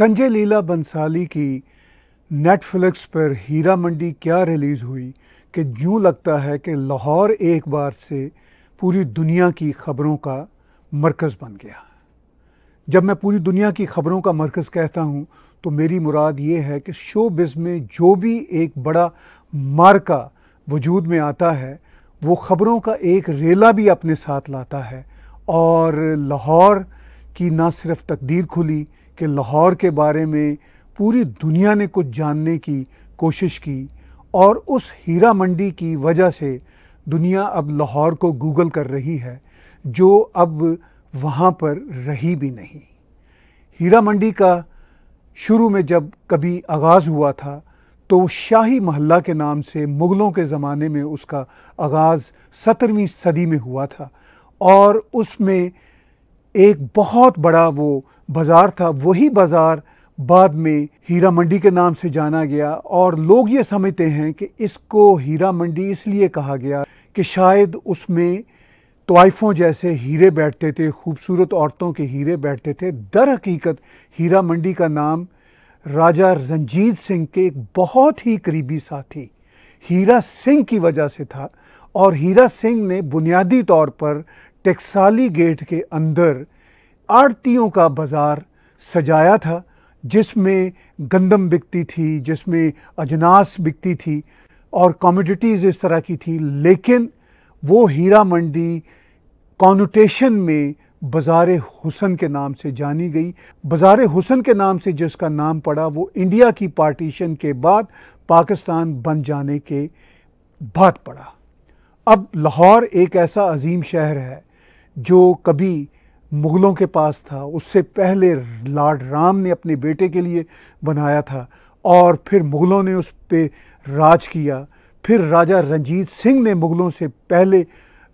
संजय लीला बंसाली की नेटफ्लिक्स पर हीरा मंडी क्या रिलीज़ हुई कि यूँ लगता है कि लाहौर एक बार से पूरी दुनिया की खबरों का मरकज़ बन गया जब मैं पूरी दुनिया की खबरों का मरकज़ कहता हूँ तो मेरी मुराद ये है कि शो बिज़ में जो भी एक बड़ा मार्का वजूद में आता है वो ख़बरों का एक रेला भी अपने साथ लाता है और लाहौर की ना सिर्फ तकदीर खुली कि लाहौर के बारे में पूरी दुनिया ने कुछ जानने की कोशिश की और उस हीरा मंडी की वजह से दुनिया अब लाहौर को गूगल कर रही है जो अब वहाँ पर रही भी नहीं हीरा मंडी का शुरू में जब कभी आगाज़ हुआ था तो शाही महल्ला के नाम से मुग़लों के ज़माने में उसका आगाज़ सत्रहवीं सदी में हुआ था और उसमें एक बहुत बड़ा वो बाज़ार था वही बाज़ार बाद में हीरा मंडी के नाम से जाना गया और लोग ये समझते हैं कि इसको हीरा मंडी इसलिए कहा गया कि शायद उसमें तोाइफ़ों जैसे हीरे बैठते थे खूबसूरत औरतों के हीरे बैठते थे दर हकीकत हीरा मंडी का नाम राजा रंजीत सिंह के एक बहुत ही करीबी साथी हीरा सिंह की वजह से था और हीरा सिंह ने बुनियादी तौर पर टेक्साली गेट के अंदर आड़तियों का बाज़ार सजाया था जिसमें गंदम बिकती थी जिसमें अजनास बिकती थी और कॉमोडिटीज़ इस तरह की थी लेकिन वो हीरा मंडी कॉनोटेशन में बाज़ार हुसन के नाम से जानी गई बाज़ार हुसन के नाम से जिसका नाम पड़ा वो इंडिया की पार्टीशन के बाद पाकिस्तान बन जाने के बाद पड़ा अब लाहौर एक ऐसा अजीम शहर है जो कभी मुग़लों के पास था उससे पहले लॉर्ड राम ने अपने बेटे के लिए बनाया था और फिर मुग़लों ने उस पर राज किया फिर राजा रंजीत सिंह ने मुग़लों से पहले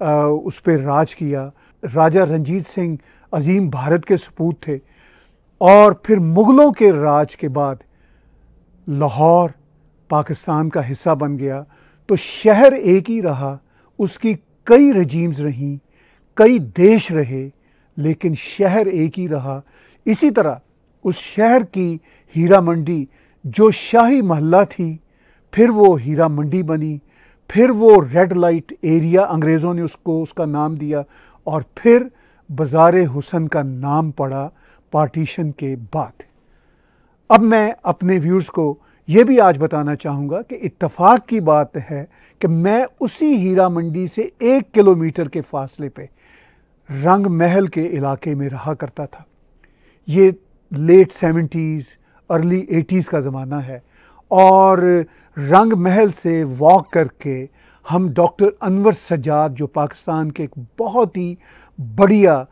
आ, उस पर राज किया राजा रंजीत सिंह अजीम भारत के सपूत थे और फिर मुग़लों के राज के बाद लाहौर पाकिस्तान का हिस्सा बन गया तो शहर एक ही रहा उसकी कई रजीम्स रहीं कई देश रहे लेकिन शहर एक ही रहा इसी तरह उस शहर की हीरा मंडी जो शाही महल्ला थी फिर वो हीरा मंडी बनी फिर वो रेड लाइट एरिया अंग्रेज़ों ने उसको उसका नाम दिया और फिर बाज़ार हुसन का नाम पड़ा पार्टीशन के बाद अब मैं अपने व्यूज़ को ये भी आज बताना चाहूँगा कि इतफ़ाक़ की बात है कि मैं उसी हीरा मंडी से एक किलोमीटर के फासले पे रंग महल के इलाके में रहा करता था ये लेट सेवेंटीज़ अर्ली एटीज़ का ज़माना है और रंग महल से वॉक करके हम डॉक्टर अनवर सजाद जो पाकिस्तान के एक बहुत ही बढ़िया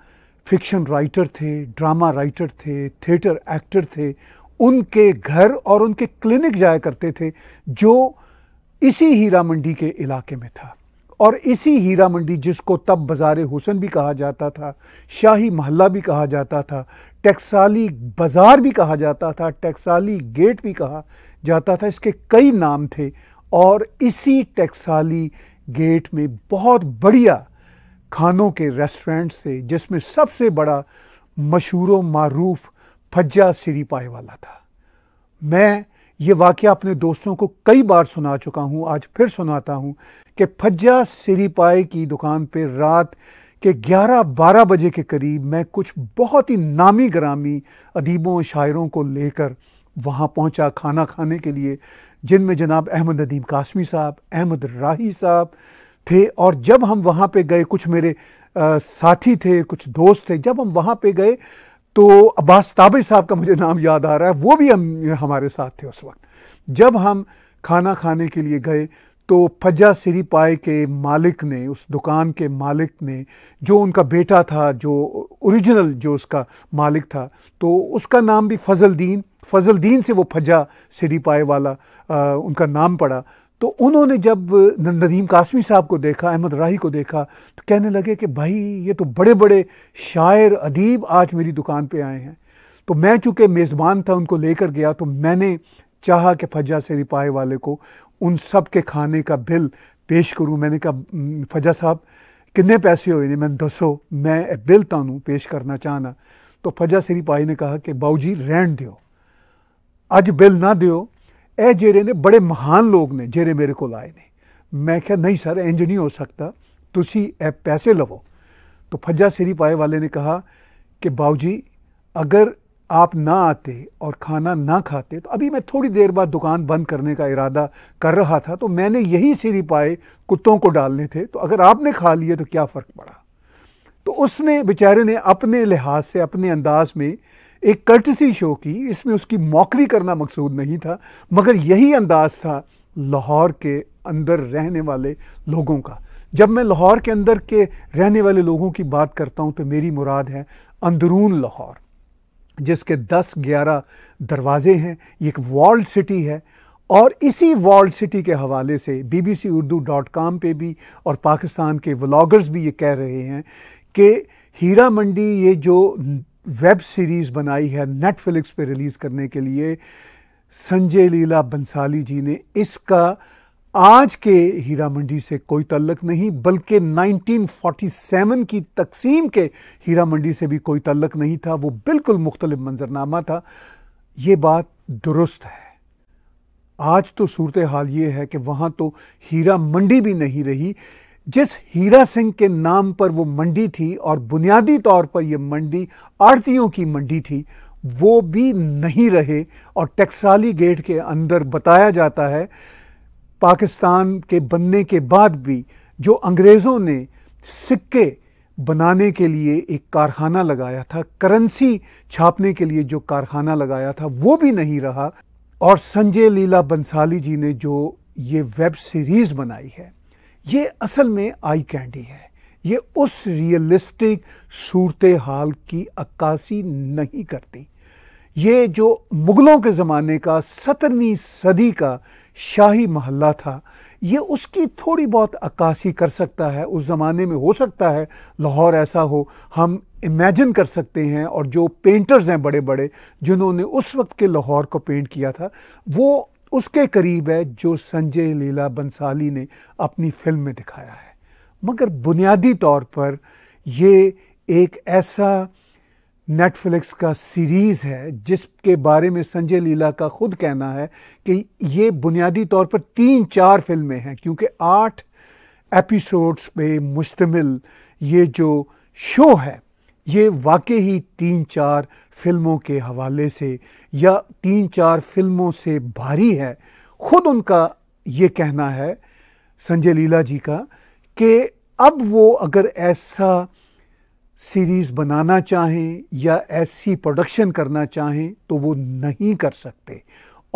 फिक्शन राइटर थे ड्रामा राइटर थे थिएटर एक्टर थे उनके घर और उनके क्लिनिक जाया करते थे जो इसी हीरा मंडी के इलाके में था और इसी हीरा मंडी जिसको तब बाज़ार हुसन भी कहा जाता था शाही महल्ला भी कहा जाता था टैक्साली बाज़ार भी कहा जाता था टैक्साली गेट भी कहा जाता था इसके कई नाम थे और इसी टैक्साली गेट में बहुत बढ़िया खानों के रेस्टोरेंट्स थे जिसमें सबसे बड़ा मशहूर मरूफ़ फज्जा सीरी पाए वाला था मैं ये वाक्य अपने दोस्तों को कई बार सुना चुका हूँ आज फिर सुनाता हूँ कि फज्जा सीरी पाए की दुकान पर रात के 11-12 बजे के करीब मैं कुछ बहुत ही नामी ग्रामी अदीबों शायरों को लेकर वहाँ पहुँचा खाना खाने के लिए जिनमें जनाब अहमद नदीम कासमी साहब अहमद राही साहब थे और जब हम वहाँ पे गए कुछ मेरे आ, साथी थे कुछ दोस्त थे जब हम वहाँ पे गए तो अब्बास ताबिश साहब का मुझे नाम याद आ रहा है वो भी हम हमारे साथ थे उस वक्त जब हम खाना खाने के लिए गए तो फज्जा सिरी पाए के मालिक ने उस दुकान के मालिक ने जो उनका बेटा था जो ओरिजिनल जो उसका मालिक था तो उसका नाम भी फजल दीन फजल दीन से वो फज्जा सिरी पाए वाला आ, उनका नाम पड़ा तो उन्होंने जब नदीम कासमी साहब को देखा अहमद राही को देखा तो कहने लगे कि भाई ये तो बड़े बड़े शायर अदीब आज मेरी दुकान पे आए हैं तो मैं चूँकि मेज़बान था उनको लेकर गया तो मैंने चाहा कि फजा से रिपाए वाले को उन सब के खाने का बिल पेश करूँ मैंने कहा फजा साहब कितने पैसे होए ने मैंने दसो मैं बिल तानू पेश करना चाहना तो फजा सिरी पाई ने कहा कि बाबू जी रहन दियो अज बिल ना दियो यह जेरे ने बड़े महान लोग ने जेरे मेरे को आए ने मैं क्या नहीं सर इंज नहीं हो सकता ਤੁਸੀਂ ए पैसे लवो तो फज्जा सिरी पाए वाले ने कहा कि बाबूजी अगर आप ना आते और खाना ना खाते तो अभी मैं थोड़ी देर बाद दुकान बंद करने का इरादा कर रहा था तो मैंने यही सिरी पाए कुत्तों को डालने थे तो अगर आपने खा लिए तो क्या फ़र्क पड़ा तो उसने बेचारे ने अपने लिहाज से अपने अंदाज में एक कर्टसी शो की इसमें उसकी मौकरी करना मकसूद नहीं था मगर यही अंदाज था लाहौर के अंदर रहने वाले लोगों का जब मैं लाहौर के अंदर के रहने वाले लोगों की बात करता हूँ तो मेरी मुराद है अंदरून लाहौर जिसके 10-11 दरवाज़े हैं ये एक वॉल्ड सिटी है और इसी वर्ल्ड सिटी के हवाले से बीबीसी उर्दू डॉट कॉम पर भी और पाकिस्तान के व्लागर्स भी ये कह रहे हैं कि हीरा मंडी ये जो वेब सीरीज़ बनाई है नेटफ्लिक्स पे रिलीज़ करने के लिए संजय लीला बंसाली जी ने इसका आज के हीरा मंडी से कोई तल्लक नहीं बल्कि 1947 की तकसीम के हीरा मंडी से भी कोई तल्लक नहीं था वो बिल्कुल मुख्तलिफ मंजरनामा था ये बात दुरुस्त है आज तो सूरत हाल ये है कि वहाँ तो हीरा मंडी भी नहीं रही जिस हीरा सिंह के नाम पर वो मंडी थी और बुनियादी तौर पर ये मंडी आड़तियों की मंडी थी वो भी नहीं रहे और टेक्सराली गेट के अंदर बताया जाता है पाकिस्तान के बनने के बाद भी जो अंग्रेज़ों ने सिक्के बनाने के लिए एक कारखाना लगाया था करेंसी छापने के लिए जो कारखाना लगाया था वो भी नहीं रहा और संजय लीला बंसाली जी ने जो ये वेब सीरीज़ बनाई है ये असल में आई कैंडी है ये उस रियलिस्टिक सूरत हाल की अक्कासी नहीं करती ये जो मुग़लों के ज़माने का सत्रहवीं सदी का शाही महल्ला था ये उसकी थोड़ी बहुत अक्कासी कर सकता है उस ज़माने में हो सकता है लाहौर ऐसा हो हम इमेजिन कर सकते हैं और जो पेंटर्स हैं बड़े बड़े जिन्होंने उस वक्त के लाहौर को पेंट किया था वो उसके करीब है जो संजय लीला बंसाली ने अपनी फिल्म में दिखाया है मगर बुनियादी तौर पर ये एक ऐसा नेटफ्लिक्स का सीरीज़ है जिसके बारे में संजय लीला का खुद कहना है कि ये बुनियादी तौर पर तीन चार फिल्में हैं क्योंकि आठ एपिसोड्स पे मुश्तमिल ये जो शो है ये वाकई ही तीन चार फिल्मों के हवाले से या तीन चार फिल्मों से भारी है खुद उनका ये कहना है संजय लीला जी का कि अब वो अगर ऐसा सीरीज़ बनाना चाहें या ऐसी प्रोडक्शन करना चाहें तो वो नहीं कर सकते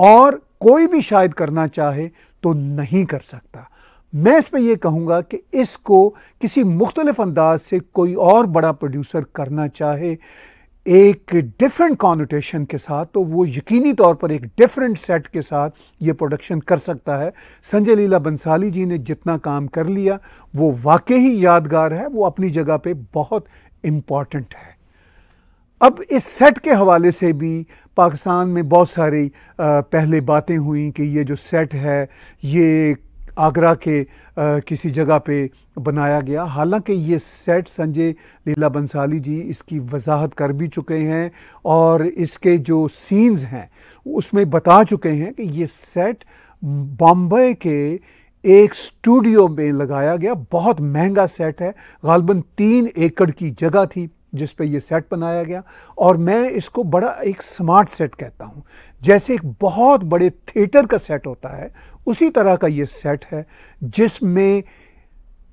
और कोई भी शायद करना चाहे तो नहीं कर सकता मैं इस पर यह कहूँगा कि इसको किसी मुख्तलिफ अंदाज से कोई और बड़ा प्रोड्यूसर करना चाहे एक डिफरेंट कॉन्टेशन के साथ तो वो यकीनी तौर पर एक डिफरेंट सेट के साथ ये प्रोडक्शन कर सकता है संजय लीला बंसाली जी ने जितना काम कर लिया वो वाकई ही यादगार है वो अपनी जगह पे बहुत इम्पॉर्टेंट है अब इस सेट के हवाले से भी पाकिस्तान में बहुत सारी पहले बातें हुई कि ये जो सेट है ये आगरा के आ, किसी जगह पे बनाया गया हालांकि ये सेट संजय लीला बंसाली जी इसकी वजाहत कर भी चुके हैं और इसके जो सीन्स हैं उसमें बता चुके हैं कि ये सेट बॉम्बे के एक स्टूडियो में लगाया गया बहुत महंगा सेट है गालबन तीन एकड़ की जगह थी जिस पे ये सेट बनाया गया और मैं इसको बड़ा एक स्मार्ट सेट कहता हूँ जैसे एक बहुत बड़े थिएटर का सेट होता है उसी तरह का ये सेट है जिसमें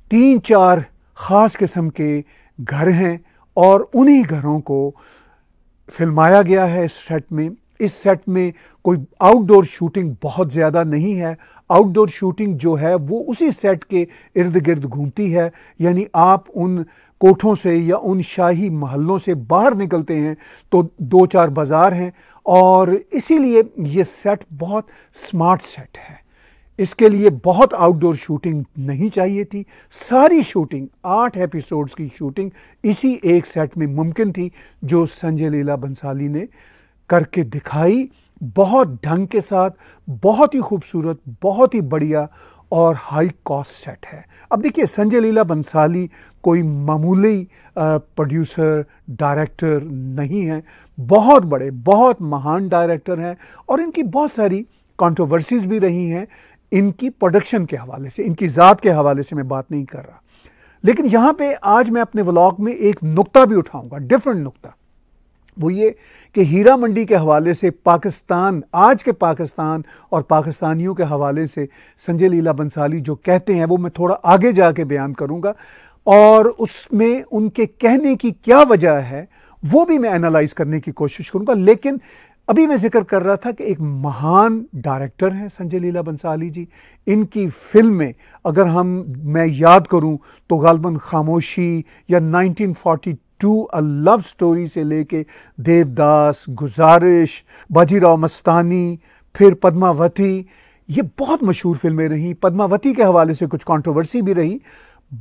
तीन चार ख़ास किस्म के घर हैं और उन्हीं घरों को फिल्माया गया है इस सेट में इस सेट में कोई आउटडोर शूटिंग बहुत ज़्यादा नहीं है आउटडोर शूटिंग जो है वो उसी सेट के इर्द गिर्द घूमती है यानी आप उन कोठों से या उन शाही महलों से बाहर निकलते हैं तो दो चार बाज़ार हैं और इसीलिए ये सेट बहुत स्मार्ट सेट है इसके लिए बहुत आउटडोर शूटिंग नहीं चाहिए थी सारी शूटिंग आठ एपिसोड्स की शूटिंग इसी एक सेट में मुमकिन थी जो संजय लीला बंसाली ने करके दिखाई बहुत ढंग के साथ बहुत ही खूबसूरत बहुत ही बढ़िया और हाई कॉस्ट सेट है अब देखिए संजय लीला बंसाली कोई मामूली प्रोड्यूसर डायरेक्टर नहीं हैं बहुत बड़े बहुत महान डायरेक्टर हैं और इनकी बहुत सारी कंट्रोवर्सीज भी रही हैं इनकी प्रोडक्शन के हवाले से इनकी ज़ात के हवाले से मैं बात नहीं कर रहा लेकिन यहाँ पे आज मैं अपने व्लॉग में एक नुक्ता भी उठाऊंगा डिफरेंट नुक्ता वो ये कि हीरा मंडी के हवाले से पाकिस्तान आज के पाकिस्तान और पाकिस्तानियों के हवाले से संजय लीला बंसाली जो कहते हैं वो मैं थोड़ा आगे जा के बयान करूँगा और उसमें उनके कहने की क्या वजह है वो भी मैं एनालाइज करने की कोशिश करूँगा लेकिन अभी मैं जिक्र कर रहा था कि एक महान डायरेक्टर हैं संजय लीला बंसाली जी इनकी फिल्में अगर हम मैं याद करूं तो गालबन खामोशी या टू अ लव स्टोरी से लेके देवदास गुजारिश बाजीराव मस्तानी फिर पद्मावती ये बहुत मशहूर फिल्में रहीं पद्मावती के हवाले से कुछ कंट्रोवर्सी भी रही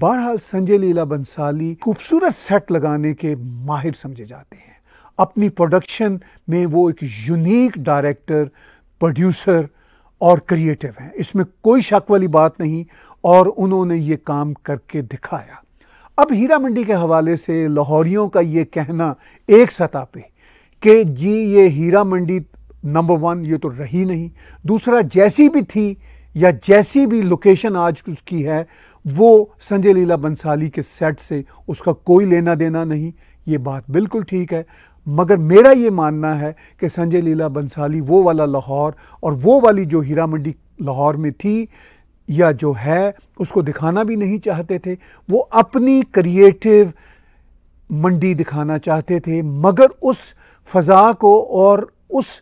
बहरहाल संजय लीला बंसाली खूबसूरत सेट लगाने के माहिर समझे जाते हैं अपनी प्रोडक्शन में वो एक यूनिक डायरेक्टर प्रोड्यूसर और क्रिएटिव हैं इसमें कोई शक वाली बात नहीं और उन्होंने ये काम करके दिखाया अब हीरा मंडी के हवाले से लाहौरियों का ये कहना एक सतह पे कि जी ये हीरा मंडी नंबर वन ये तो रही नहीं दूसरा जैसी भी थी या जैसी भी लोकेशन आज उसकी है वो संजय लीला बंसाली के सेट से उसका कोई लेना देना नहीं ये बात बिल्कुल ठीक है मगर मेरा ये मानना है कि संजय लीला बंसाली वो वाला लाहौर और वो वाली जो हीरा मंडी लाहौर में थी या जो है उसको दिखाना भी नहीं चाहते थे वो अपनी क्रिएटिव मंडी दिखाना चाहते थे मगर उस फज़ा को और उस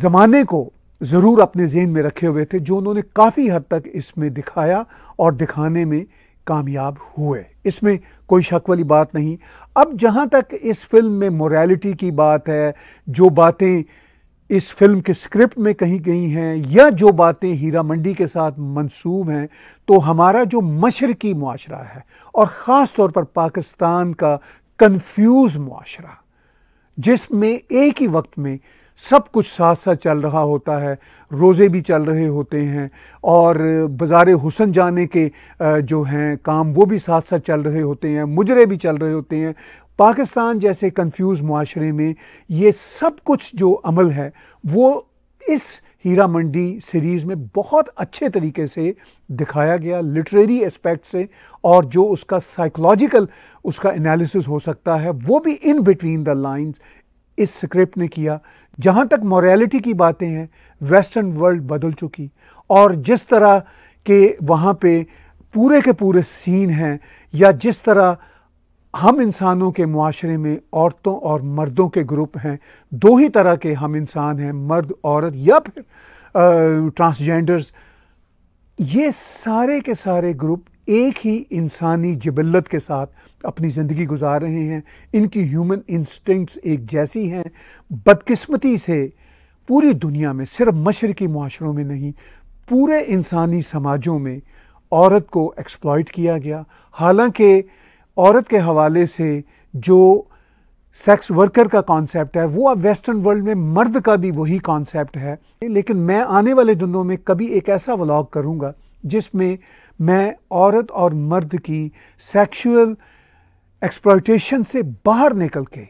ज़माने को ज़रूर अपने जेन में रखे हुए थे जो उन्होंने काफ़ी हद तक इसमें दिखाया और दिखाने में कामयाब हुए इसमें कोई शक वाली बात नहीं अब जहाँ तक इस फिल्म में मोरालिटी की बात है जो बातें इस फिल्म के स्क्रिप्ट में कहीं गई हैं या जो बातें हीरा मंडी के साथ मंसूब हैं तो हमारा जो मशरकी माशरा है और ख़ास तौर पर पाकिस्तान का कन्फ्यूज़ माशरा जिसमें एक ही वक्त में सब कुछ साथ साथ चल रहा होता है रोज़े भी चल रहे होते हैं और बाज़ार हुसन जाने के जो हैं काम वो भी साथ साथ चल रहे होते हैं मुजरे भी चल रहे होते हैं पाकिस्तान जैसे कंफ्यूज माशरे में ये सब कुछ जो अमल है वो इस हीरा मंडी सीरीज़ में बहुत अच्छे तरीके से दिखाया गया लिटरेरी एस्पेक्ट से और जो उसका साइकोलॉजिकल उसका एनालिसिस हो सकता है वो भी इन बिटवीन द लाइंस इस स्क्रिप्ट ने किया जहाँ तक मॉरेलिटी की बातें हैं वेस्टर्न वर्ल्ड बदल चुकी और जिस तरह के वहाँ पे पूरे के पूरे सीन हैं या जिस तरह हम इंसानों के माशरे में औरतों और मर्दों के ग्रुप हैं दो ही तरह के हम इंसान हैं मर्द औरत या फिर ट्रांसजेंडर्स ये सारे के सारे ग्रुप एक ही इंसानी जबलत के साथ अपनी ज़िंदगी गुजार रहे हैं इनकी ह्यूमन इंस्टिंक्ट्स एक जैसी हैं बदकिस्मती से पूरी दुनिया में सिर्फ मशरकी माशरों में नहीं पूरे इंसानी समाजों में औरत को एक्सप्लॉयट किया गया हालांकि औरत के हवाले से जो सेक्स वर्कर का कॉन्सेप्ट है वो अब वेस्टर्न वर्ल्ड में मर्द का भी वही कॉन्सेप्ट है लेकिन मैं आने वाले दिनों में कभी एक ऐसा व्लॉग करूँगा जिसमें मैं औरत और मर्द की सेक्सुअल एक्सप्लॉयटेशन से बाहर निकल के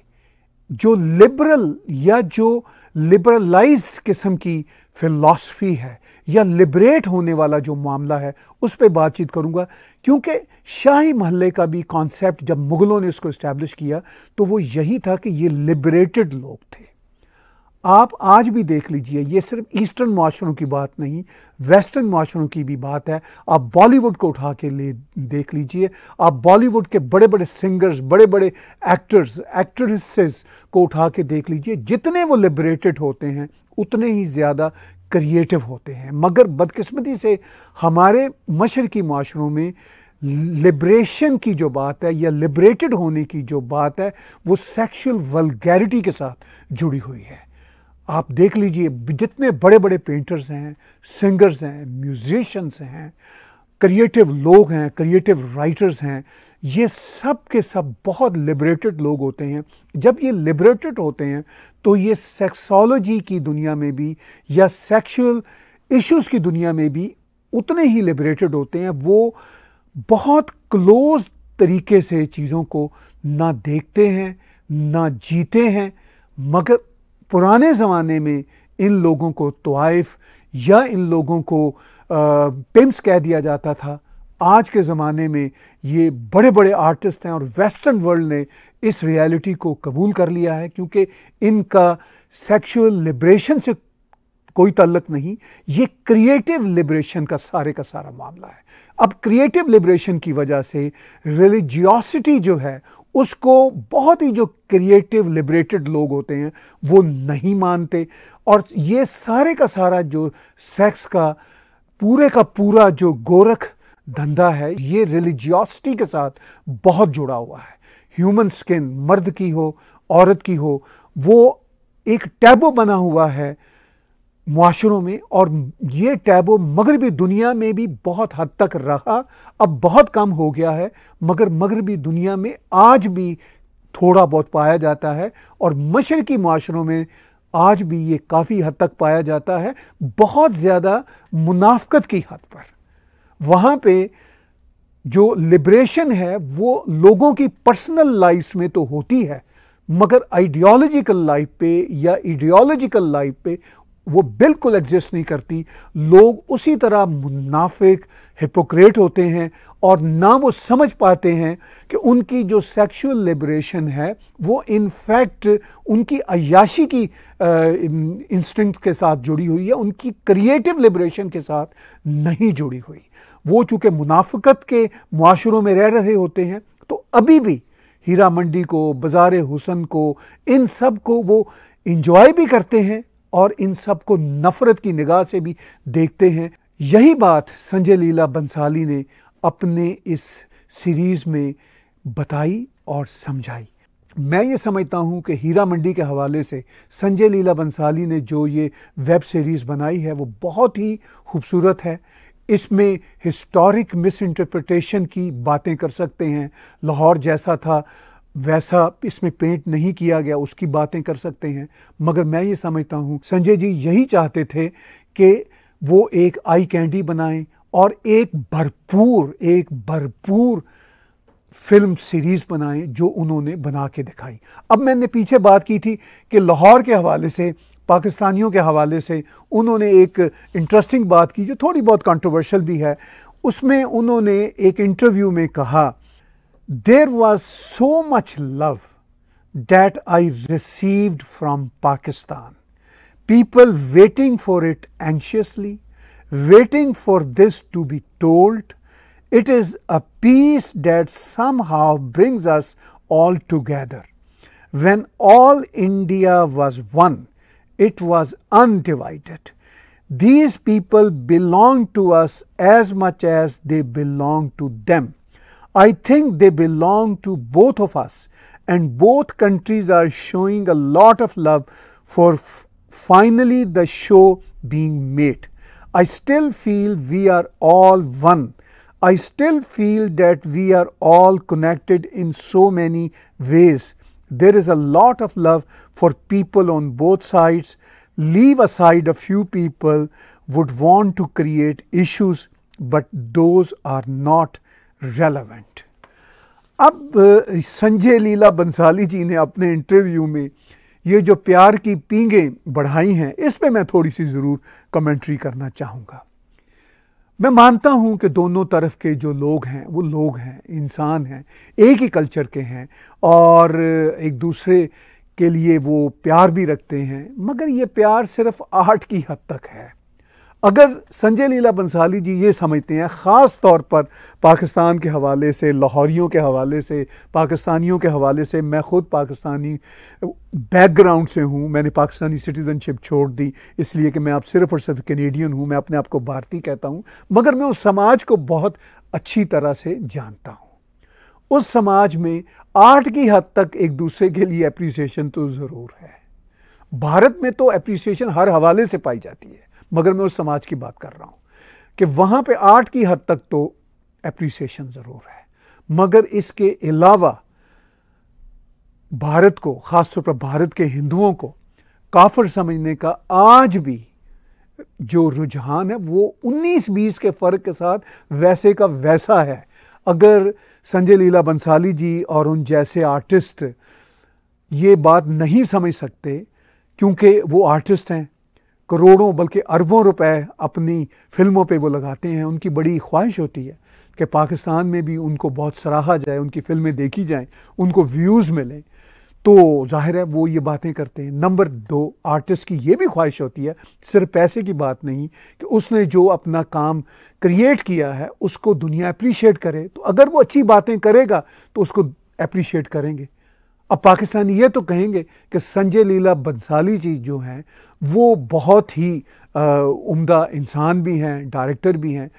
जो लिबरल या जो लिबरलाइज किस्म की फिलॉसफी है या लिबरेट होने वाला जो मामला है उस पर बातचीत करूंगा क्योंकि शाही महल्ले का भी कॉन्सेप्ट जब मुग़लों ने इसको इस्टेब्लिश किया तो वो यही था कि ये लिबरेटेड लोग थे आप आज भी देख लीजिए ये सिर्फ ईस्टर्न माशरों की बात नहीं वेस्टर्न माशरों की भी बात है आप बॉलीवुड को उठा के ले देख लीजिए आप बॉलीवुड के बड़े बड़े सिंगर्स बड़े बड़े एक्टर्स एक्ट्रेसेस को उठा के देख लीजिए जितने वो लिबरेटेड होते हैं उतने ही ज़्यादा क्रिएटिव होते हैं मगर बदकिस्मती से हमारे मशरकी माशरों में लिब्रेशन की जो बात है या लिबरेटेड होने की जो बात है वो सेक्सुअल वलगैरिटी के साथ जुड़ी हुई है आप देख लीजिए जितने बड़े बड़े पेंटर्स हैं सिंगर्स हैं म्यूजिशंस हैं क्रिएटिव लोग हैं क्रिएटिव राइटर्स हैं ये सब के सब बहुत लिबरेटेड लोग होते हैं जब ये लिबरेटेड होते हैं तो ये सेक्सोलॉजी की दुनिया में भी या सेक्सुअल इश्यूज की दुनिया में भी उतने ही लिबरेटेड होते हैं वो बहुत क्लोज तरीके से चीज़ों को ना देखते हैं ना जीते हैं मगर पुराने ज़माने में इन लोगों को तोाइफ या इन लोगों को पिम्स कह दिया जाता था आज के ज़माने में ये बड़े बड़े आर्टिस्ट हैं और वेस्टर्न वर्ल्ड ने इस रियलिटी को कबूल कर लिया है क्योंकि इनका सेक्सुअल लिब्रेशन से कोई तल्लक नहीं ये क्रिएटिव लिब्रेशन का सारे का सारा मामला है अब क्रिएटिव लिब्रेशन की वजह से रिलीजियोसिटी जो है उसको बहुत ही जो क्रिएटिव लिबरेटेड लोग होते हैं वो नहीं मानते और ये सारे का सारा जो सेक्स का पूरे का पूरा जो गोरख धंधा है ये रिलीजियोसिटी के साथ बहुत जुड़ा हुआ है ह्यूमन स्किन मर्द की हो औरत की हो वो एक टैबो बना हुआ है माशरों में और ये टैबो मगरबी दुनिया में भी बहुत हद तक रहा अब बहुत कम हो गया है मगर मगरबी दुनिया में आज भी थोड़ा बहुत पाया जाता है और मशरकी माशरों में आज भी ये काफ़ी हद तक पाया जाता है बहुत ज़्यादा मुनाफ्त की हद पर वहाँ पे जो लिब्रेशन है वो लोगों की पर्सनल लाइफ में तो होती है मगर आइडियोलॉजिकल लाइफ पे या इडियोलॉजिकल लाइफ पे वो बिल्कुल एग्जिस्ट नहीं करती लोग उसी तरह मुनाफिक हिपोक्रेट होते हैं और ना वो समझ पाते हैं कि उनकी जो सेक्सुअल लिबरेशन है वो इनफैक्ट उनकी अयाशी की इंस्टिंक्ट के साथ जुड़ी हुई है उनकी क्रिएटिव लिबरेशन के साथ नहीं जुड़ी हुई वो चूँकि मुनाफिकत के माशरों में रह रहे होते हैं तो अभी भी हीरा मंडी को बाज़ार हुसन को इन सब को वो इंजॉय भी करते हैं और इन सब को नफरत की निगाह से भी देखते हैं यही बात संजय लीला बंसाली ने अपने इस सीरीज़ में बताई और समझाई मैं ये समझता हूँ कि हीरा मंडी के हवाले से संजय लीला बंसाली ने जो ये वेब सीरीज़ बनाई है वो बहुत ही खूबसूरत है इसमें हिस्टोरिक मिस इंटरप्रटेशन की बातें कर सकते हैं लाहौर जैसा था वैसा इसमें पेंट नहीं किया गया उसकी बातें कर सकते हैं मगर मैं ये समझता हूँ संजय जी यही चाहते थे कि वो एक आई कैंडी बनाएं और एक भरपूर एक भरपूर फिल्म सीरीज़ बनाएं जो उन्होंने बना के दिखाई अब मैंने पीछे बात की थी कि लाहौर के हवाले से पाकिस्तानियों के हवाले से उन्होंने एक इंटरेस्टिंग बात की जो थोड़ी बहुत कंट्रोवर्शियल भी है उसमें उन्होंने एक इंटरव्यू में कहा there was so much love that I received from Pakistan. People waiting for it anxiously, waiting for this to be told. It is a peace that somehow brings us all together. When all India was one, it was undivided. These people belong to us as much as they belong to them. I think they belong to both of us and both countries are showing a lot of love for finally the show being made. I still feel we are all one. I still feel that we are all connected in so many ways. There is a lot of love for people on both sides. Leave aside a few people would want to create issues, but those are not relevant अब संजय लीला बंसाली जी ने अपने interview में ये जो प्यार की पींगे बढ़ाई हैं इस पे मैं थोड़ी सी ज़रूर कमेंट्री करना चाहूँगा मैं मानता हूँ कि दोनों तरफ के जो लोग हैं वो लोग हैं इंसान हैं एक ही कल्चर के हैं और एक दूसरे के लिए वो प्यार भी रखते हैं मगर ये प्यार सिर्फ आर्ट की हद तक है अगर संजय लीला बंसाली जी ये समझते हैं ख़ास तौर पर पाकिस्तान के हवाले से लाहौरियों के हवाले से पाकिस्तानियों के हवाले से मैं ख़ुद पाकिस्तानी बैकग्राउंड से हूँ मैंने पाकिस्तानी सिटीज़नशिप छोड़ दी इसलिए कि मैं आप सिर्फ और सिर्फ कैनेडियन हूँ मैं अपने आप को भारतीय कहता हूँ मगर मैं उस समाज को बहुत अच्छी तरह से जानता हूँ उस समाज में आर्ट की हद तक एक दूसरे के लिए अप्रिसिएशन तो ज़रूर है भारत में तो अप्रिसिएशन हर हवाले से पाई जाती है मगर मैं उस समाज की बात कर रहा हूँ कि वहाँ पे आर्ट की हद तक तो एप्रिसिएशन ज़रूर है मगर इसके अलावा भारत को ख़ासतौर पर भारत के हिंदुओं को काफर समझने का आज भी जो रुझान है वो 19-20 के फ़र्क के साथ वैसे का वैसा है अगर संजय लीला बंसाली जी और उन जैसे आर्टिस्ट ये बात नहीं समझ सकते क्योंकि वो आर्टिस्ट हैं करोड़ों बल्कि अरबों रुपए अपनी फिल्मों पे वो लगाते हैं उनकी बड़ी ख्वाहिश होती है कि पाकिस्तान में भी उनको बहुत सराहा जाए उनकी फिल्में देखी जाएं उनको व्यूज़ मिलें तो जाहिर है वो ये बातें करते हैं नंबर दो आर्टिस्ट की ये भी ख्वाहिश होती है सिर्फ पैसे की बात नहीं कि उसने जो अपना काम क्रिएट किया है उसको दुनिया अप्रिशिएट करे तो अगर वो अच्छी बातें करेगा तो उसको अप्रिशिएट करेंगे अब पाकिस्तान ये तो कहेंगे कि संजय लीला बंसाली जी जो हैं वो बहुत ही उम्दा इंसान भी हैं डायरेक्टर भी हैं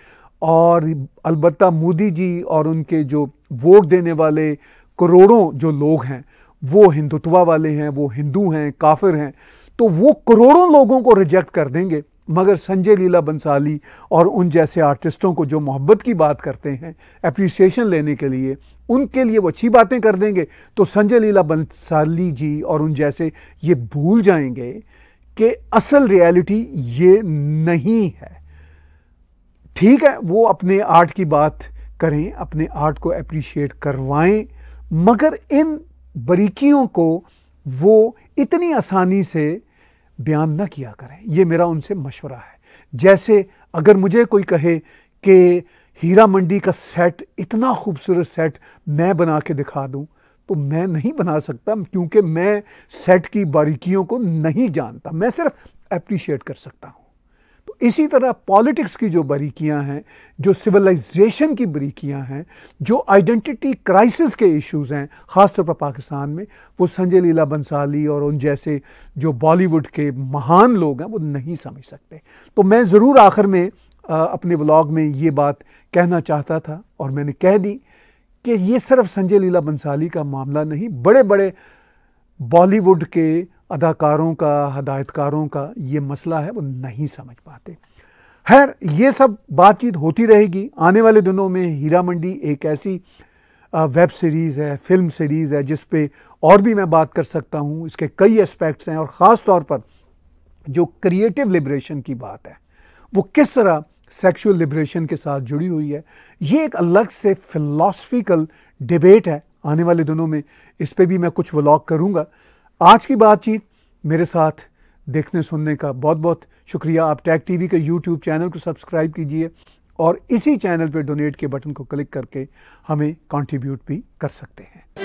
और अलबत् मोदी जी और उनके जो वोट देने वाले करोड़ों जो लोग हैं वो हिंदुत्वा वाले हैं वो हिंदू हैं काफिर हैं तो वो करोड़ों लोगों को रिजेक्ट कर देंगे मगर संजय लीला बंसाली और उन जैसे आर्टिस्टों को जो मोहब्बत की बात करते हैं अप्रिसिएशन लेने के लिए उनके लिए वो अच्छी बातें कर देंगे तो संजय लीला बंसाली जी और उन जैसे ये भूल जाएंगे कि असल रियलिटी ये नहीं है ठीक है वो अपने आर्ट की बात करें अपने आर्ट को अप्रिशिएट करवाएं मगर इन बारीकियों को वो इतनी आसानी से बयान ना किया करें ये मेरा उनसे मशवरा है जैसे अगर मुझे कोई कहे कि हीरा मंडी का सेट इतना खूबसूरत सेट मैं बना के दिखा दूं तो मैं नहीं बना सकता क्योंकि मैं सेट की बारीकियों को नहीं जानता मैं सिर्फ अप्रिशिएट कर सकता हूँ इसी तरह पॉलिटिक्स की जो बारीकियाँ हैं जो सिविलाइजेशन की बारीकियाँ हैं जो आइडेंटिटी क्राइसिस के इश्यूज हैं ख़ासतौर पर पाकिस्तान में वो संजय लीला बंसाली और उन जैसे जो बॉलीवुड के महान लोग हैं वो नहीं समझ सकते तो मैं ज़रूर आखिर में आ, अपने व्लॉग में ये बात कहना चाहता था और मैंने कह दी कि ये सिर्फ संजय लीला बंसाली का मामला नहीं बड़े बड़े बॉलीवुड के अदाकारों का हदायतकारों का ये मसला है वो नहीं समझ पाते खैर ये सब बातचीत होती रहेगी आने वाले दिनों में हीरा मंडी एक ऐसी वेब सीरीज़ है फिल्म सीरीज़ है जिस पे और भी मैं बात कर सकता हूँ इसके कई एस्पेक्ट्स हैं और ख़ास तौर पर जो क्रिएटिव लिब्रेशन की बात है वो किस तरह सेक्सुअल लिब्रेशन के साथ जुड़ी हुई है ये एक अलग से फिलोसफिकल डिबेट है आने वाले दिनों में इस पर भी मैं कुछ व्लॉग करूँगा आज की बातचीत मेरे साथ देखने सुनने का बहुत बहुत शुक्रिया आप टैग टीवी के यूट्यूब चैनल को सब्सक्राइब कीजिए और इसी चैनल पर डोनेट के बटन को क्लिक करके हमें कंट्रीब्यूट भी कर सकते हैं